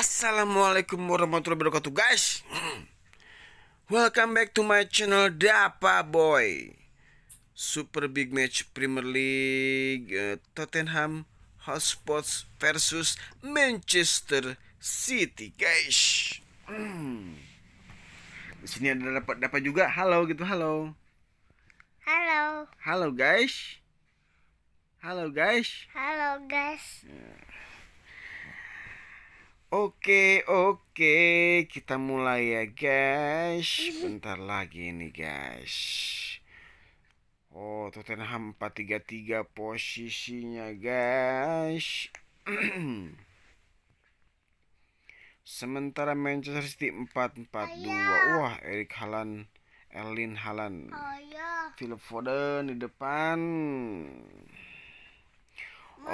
Assalamualaikum warahmatullahi wabarakatuh guys Welcome back to my channel Dapa Boy Super Big Match Premier League eh, Tottenham Hotspots versus Manchester City guys Di sini ada dapat dapat juga halo gitu halo Halo Halo guys Halo guys Halo guys ya. Oke, oke, kita mulai ya, guys. Bentar lagi nih, guys. Oh, Tottenham 433 posisinya, guys. Sementara Manchester City 442. Wah, Erik Haaland, Erlin Haaland. Philip Foden di depan.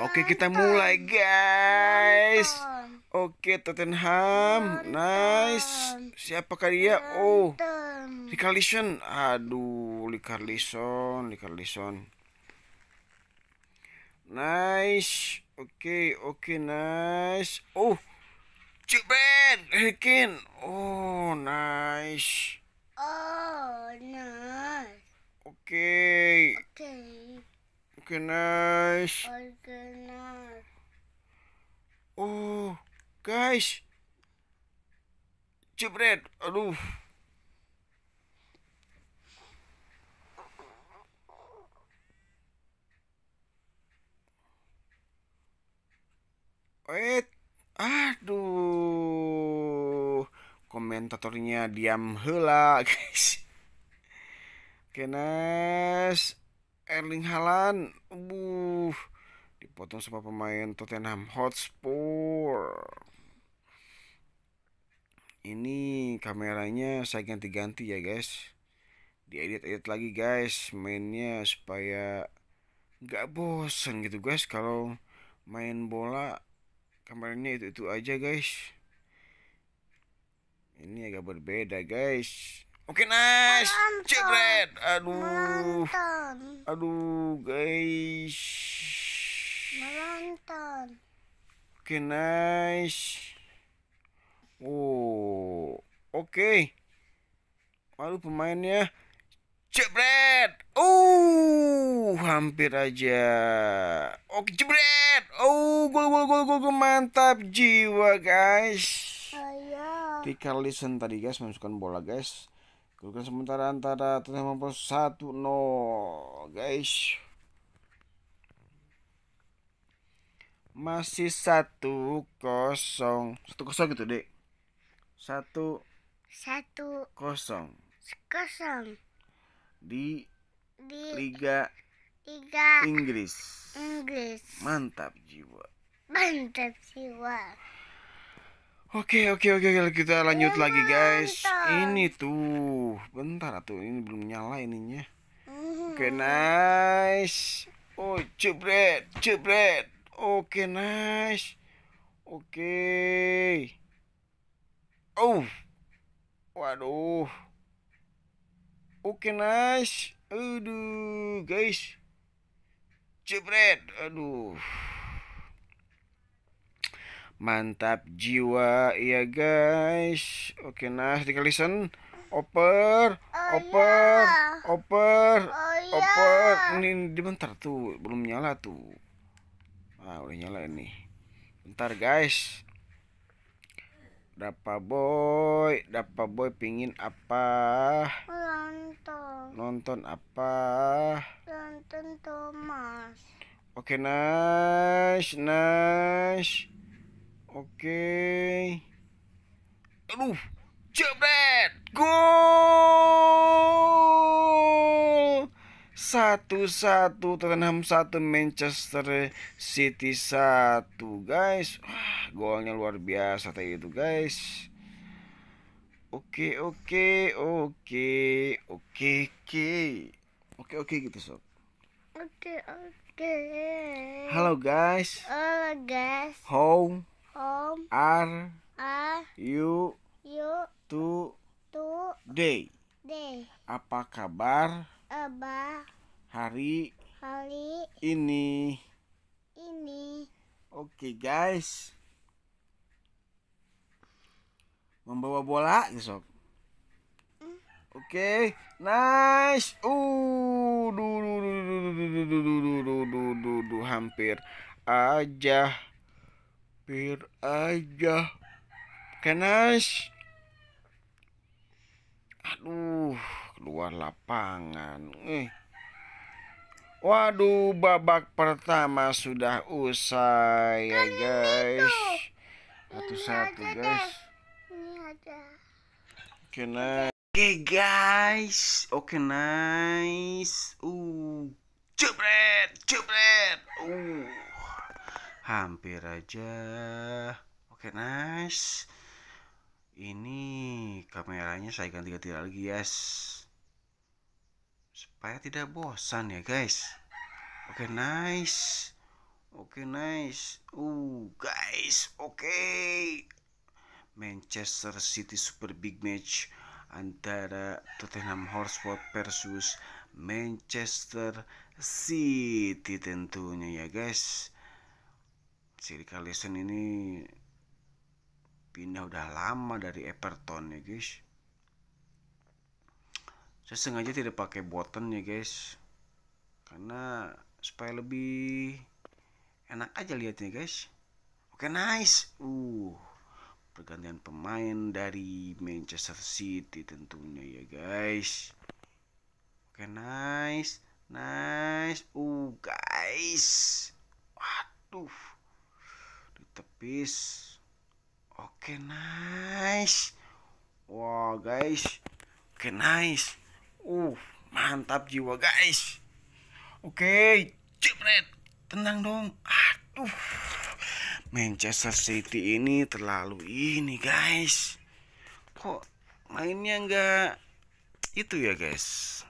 Oke, kita mulai, guys. Mantan. Oke, Tottenham. Nice. Siapakah dia? Oh. Likarlison. Aduh, Likarlison, Likarlison. Nice. Oke, oke, nice. Oh. Cepat, Hekin. Oh, nice. Oh, nice. Oke. Oke. Oke, nice. Oke, nice guys jebret aduh wait, aduh, komentatornya diam hela, guys. Kenes, Erling Haaland, buh, dipotong sama pemain Tottenham Hotspur ini kameranya saya ganti-ganti ya guys diedit-edit lagi guys mainnya supaya nggak bosan gitu guys kalau main bola kameranya itu itu aja guys ini agak berbeda guys oke okay, nice cipret aduh Melanton. aduh guys Melanton. oke okay, nice Oh, oke. Okay. Lalu pemainnya jebret. Oh, hampir aja. Oke, okay, jebret. Oh, gol gol gol gol mantap jiwa, guys. Tika Listen tadi guys masukkan bola guys. Golkan sementara antara Tottenham Hotspur 1 nol guys. Masih satu kosong satu kosong gitu, Dek satu satu kosong kosong di, di Liga Liga Inggris Inggris mantap jiwa mantap jiwa Oke oke oke kita lanjut ya, lagi guys. Mantap. Ini tuh bentar tuh ini belum nyala ininya. Mm. Oke okay, nice. Oh cipret cipret Oke okay, nice. Oke. Okay. Oh. Waduh. Oke, okay, nice. Aduh, guys. Cepret. Aduh. Mantap jiwa ya guys. Oke, okay, nice. Dikali listen. Oper, oh, oper, yeah. oper, oh, iya. oper. Ini, di bentar tuh, belum nyala tuh. Ah, udah nyala ini. Bentar guys. Dapa boy, Dapa boy pingin apa? Nonton. Nonton apa? Nonton Thomas. Oke, okay, nice, nice. Oke. Okay. Aduh, jebret. Gol! satu-satu Tottenham satu Manchester City satu guys Wah, golnya luar biasa tadi itu guys oke oke oke oke oke oke oke gitu sob oke oke halo guys halo guys how home are are you you to day day apa kabar Abah hari hari ini ini oke okay, guys membawa bola besok oke okay, nice uh du du du du du du du du du du du du hampir aja hampir aja kenas okay, nice aduh keluar lapangan eh Waduh, babak pertama sudah usai ya guys. Satu-satu guys. Oke okay, nice. Oke guys, oke okay, nice. Uh, jebret, jebret. Uh, hampir aja. Oke nice. Ini kameranya saya ganti-ganti lagi guys supaya tidak bosan ya guys oke okay, nice oke okay, nice uh guys oke okay. Manchester City Super Big Match antara Tottenham Hotspur versus Manchester City tentunya ya guys Sir Richarlison ini pindah udah lama dari Everton ya guys saya sengaja tidak pakai button ya guys karena supaya lebih enak aja lihatnya guys oke okay, nice uh pergantian pemain dari Manchester City tentunya ya guys oke okay, nice nice uh guys waduh ditepis oke okay, nice wow guys oke nice Uh, mantap jiwa guys. Oke, jepret. Tenang dong. Aduh. Manchester City ini terlalu ini guys. Kok mainnya nggak itu ya guys.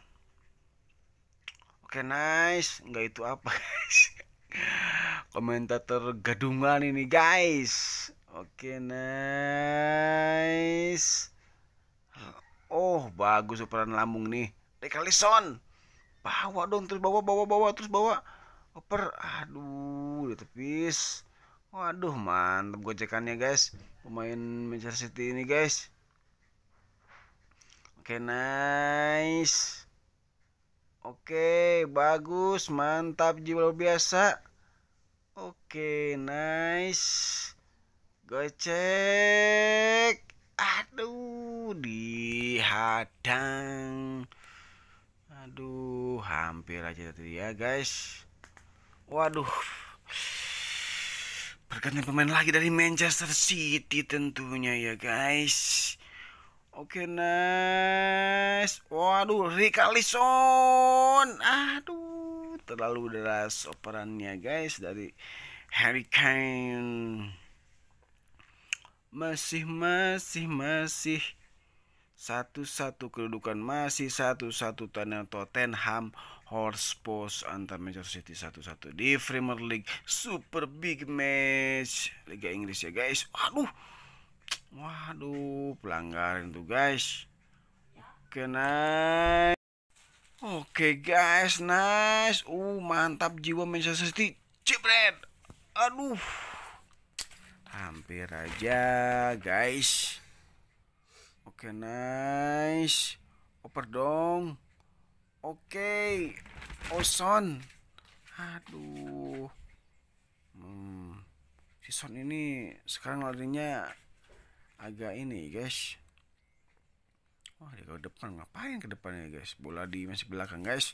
Oke nice, nggak itu apa guys. Komentator gadungan ini guys. Oke nice. Oh, bagus operan lambung nih. Dekalison. Bawa dong, terus bawa, bawa, bawa, terus bawa. Oper, aduh, udah tepis. Waduh, mantap gocekannya guys. Pemain Manchester City ini guys. Oke, okay, nice. Oke, okay, bagus, mantap jiwa luar biasa. Oke, okay, nice. Gocek. Aduh dihadang aduh hampir aja tadi ya guys waduh pergantian pemain lagi dari Manchester City tentunya ya guys Oke okay, nice Waduh Rikalison, Aduh Terlalu deras operannya guys Dari Harry Kane Masih masih masih satu-satu kedudukan masih satu-satu tanda Tottenham Hotspur antar Manchester City satu-satu di Premier League Super Big Match Liga Inggris ya guys. Waduh. Waduh, pelanggaran tuh guys. Oke, nice. Oke guys, nice. Uh, mantap jiwa Manchester City. cipret Aduh. Hampir aja, guys. Oke, okay, nice. Oper dong. Oke. Okay. Oson. Aduh. Hmm. Si Son ini sekarang larinya agak ini, guys. Wah, dia ke depan. Ngapain ke depan ya guys? Bola di masih belakang, guys.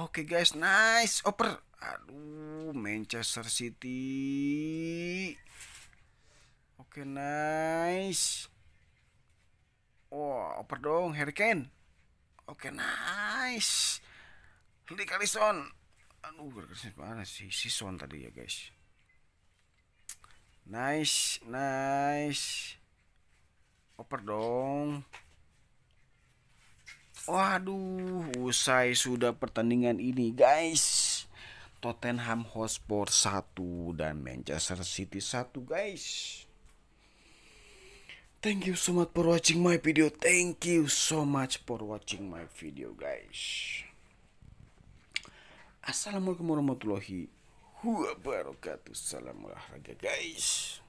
Oke, okay, guys. Nice. Oper. Aduh, Manchester City. Oke, okay, nice. Wah, wow, oper dong Hurricane. Oke, okay, nice. Lee Carlson. Aduh, berkesan mana sih? Si Son tadi ya, guys. Nice, nice. Oper dong. Waduh, usai sudah pertandingan ini, guys. Tottenham Hotspur 1 dan Manchester City 1, guys. Thank you so much for watching my video. Thank you so much for watching my video, guys. Assalamualaikum warahmatullahi wabarakatuh. Salam olahraga, guys.